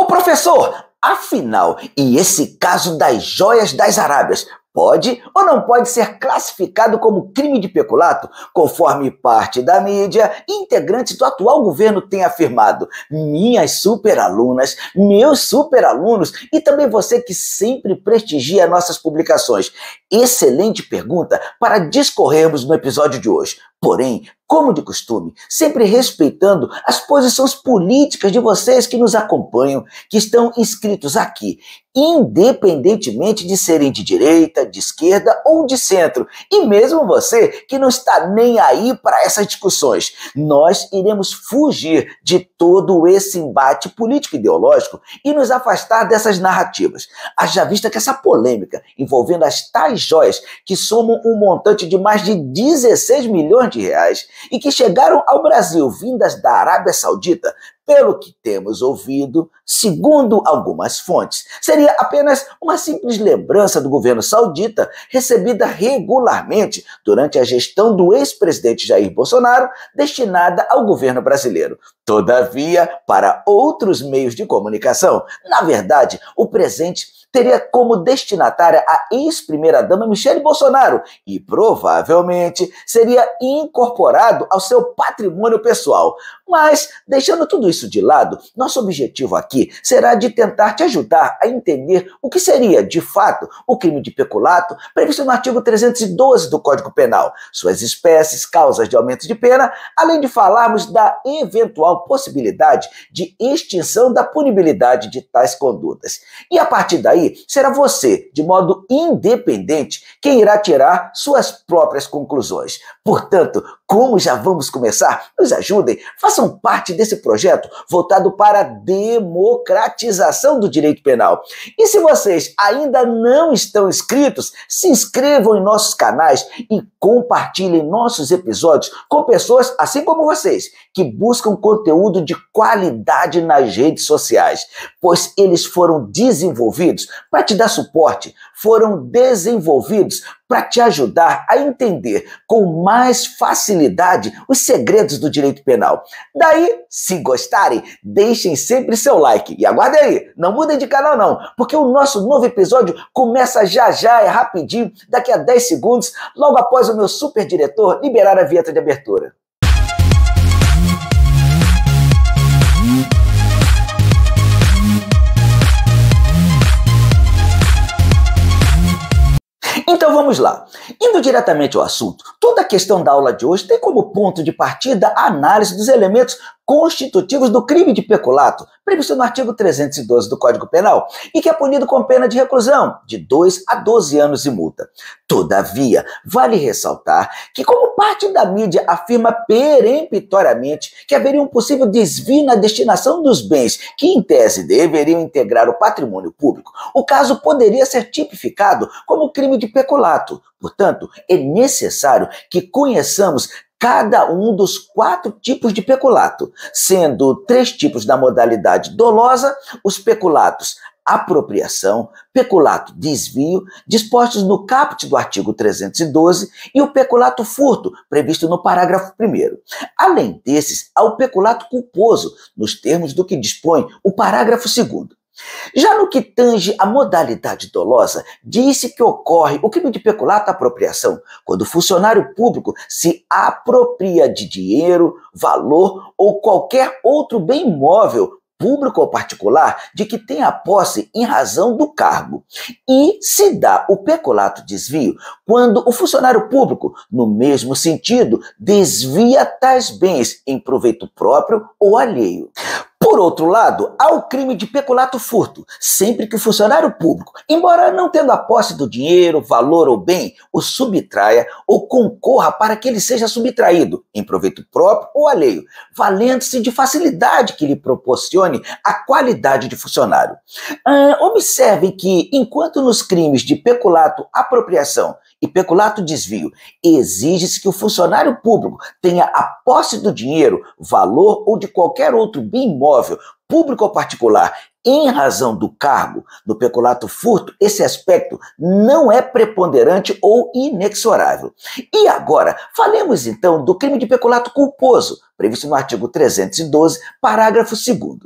Ô professor, afinal, e esse caso das joias das Arábias pode ou não pode ser classificado como crime de peculato, conforme parte da mídia integrantes do atual governo têm afirmado. Minhas superalunas, meus superalunos e também você que sempre prestigia nossas publicações. Excelente pergunta para discorrermos no episódio de hoje. Porém, como de costume, sempre respeitando as posições políticas de vocês que nos acompanham, que estão inscritos aqui, independentemente de serem de direita, de esquerda ou de centro, e mesmo você que não está nem aí para essas discussões, nós iremos fugir de todo esse embate político-ideológico e nos afastar dessas narrativas. Haja vista que essa polêmica envolvendo as tais joias que somam um montante de mais de 16 milhões de reais e que chegaram ao Brasil vindas da Arábia Saudita pelo que temos ouvido, segundo algumas fontes, seria apenas uma simples lembrança do governo saudita recebida regularmente durante a gestão do ex-presidente Jair Bolsonaro, destinada ao governo brasileiro. Todavia, para outros meios de comunicação, na verdade, o presente teria como destinatária a ex-primeira-dama Michele Bolsonaro e provavelmente seria incorporado ao seu patrimônio pessoal. Mas, deixando tudo isso de lado, nosso objetivo aqui será de tentar te ajudar a entender o que seria, de fato, o crime de peculato previsto no artigo 312 do Código Penal, suas espécies, causas de aumento de pena, além de falarmos da eventual possibilidade de extinção da punibilidade de tais condutas. E a partir daí, será você, de modo independente, quem irá tirar suas próprias conclusões. Portanto, como já vamos começar? Nos ajudem, façam parte desse projeto voltado para a democratização do direito penal. E se vocês ainda não estão inscritos, se inscrevam em nossos canais e compartilhem nossos episódios com pessoas assim como vocês, que buscam conteúdo de qualidade nas redes sociais, pois eles foram desenvolvidos para te dar suporte, foram desenvolvidos para te ajudar a entender com mais facilidade os segredos do direito penal. Daí, se gostarem, deixem sempre seu like. E aguardem aí, não mudem de canal não, porque o nosso novo episódio começa já já, é rapidinho, daqui a 10 segundos, logo após o meu super diretor liberar a vinheta de abertura. Então vamos lá. Indo diretamente ao assunto, toda a questão da aula de hoje tem como ponto de partida a análise dos elementos constitutivos do crime de peculato, previsto no artigo 312 do Código Penal, e que é punido com pena de reclusão de 2 a 12 anos e multa. Todavia, vale ressaltar que, como parte da mídia afirma peremptoriamente que haveria um possível desvio na destinação dos bens que, em tese, deveriam integrar o patrimônio público, o caso poderia ser tipificado como crime de peculato. Portanto, é necessário que conheçamos cada um dos quatro tipos de peculato, sendo três tipos da modalidade dolosa, os peculatos apropriação, peculato desvio, dispostos no caput do artigo 312 e o peculato furto, previsto no parágrafo 1 Além desses, há o peculato culposo, nos termos do que dispõe o parágrafo 2 já no que tange à modalidade dolosa, disse que ocorre o crime de peculato apropriação, quando o funcionário público se apropria de dinheiro, valor ou qualquer outro bem imóvel, público ou particular, de que tem a posse em razão do cargo. E se dá o peculato desvio quando o funcionário público, no mesmo sentido, desvia tais bens em proveito próprio ou alheio. Por outro lado, há o crime de peculato furto, sempre que o funcionário público, embora não tendo a posse do dinheiro, valor ou bem, o subtraia ou concorra para que ele seja subtraído, em proveito próprio ou alheio, valendo-se de facilidade que lhe proporcione a qualidade de funcionário. Hum, observem que, enquanto nos crimes de peculato, apropriação e peculato desvio. Exige-se que o funcionário público tenha a posse do dinheiro, valor ou de qualquer outro bem imóvel, público ou particular, em razão do cargo. No peculato furto, esse aspecto não é preponderante ou inexorável. E agora, falemos então do crime de peculato culposo, previsto no artigo 312, parágrafo 2.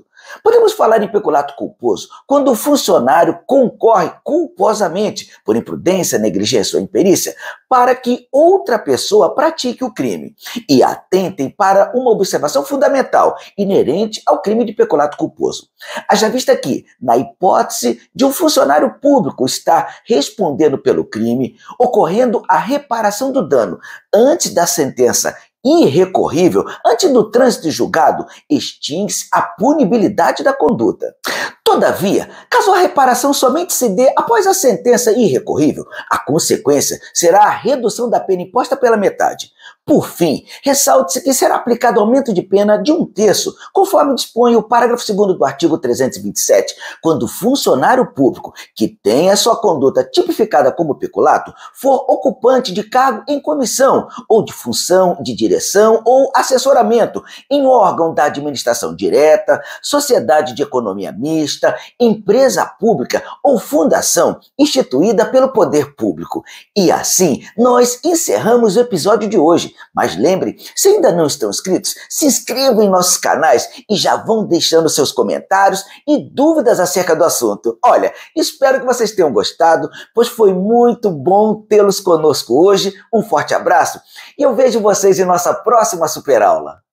Podemos falar em peculato culposo quando o funcionário concorre culposamente, por imprudência, negligência ou imperícia, para que outra pessoa pratique o crime. E atentem para uma observação fundamental inerente ao crime de peculato culposo. Haja vista que, na hipótese de um funcionário público estar respondendo pelo crime, ocorrendo a reparação do dano antes da sentença irrecorrível, antes do trânsito julgado, extingue-se a punibilidade da conduta. Todavia, caso a reparação somente se dê após a sentença irrecorrível, a consequência será a redução da pena imposta pela metade. Por fim, ressalte-se que será aplicado aumento de pena de um terço, conforme dispõe o parágrafo 2 do artigo 327, quando o funcionário público que tenha sua conduta tipificada como peculato for ocupante de cargo em comissão ou de função de direção ou assessoramento em órgão da administração direta, sociedade de economia mista, empresa pública ou fundação instituída pelo poder público. E assim nós encerramos o episódio de hoje. Mas lembre, se ainda não estão inscritos, se inscrevam em nossos canais e já vão deixando seus comentários e dúvidas acerca do assunto. Olha, espero que vocês tenham gostado, pois foi muito bom tê-los conosco hoje. Um forte abraço e eu vejo vocês em nossa próxima super aula.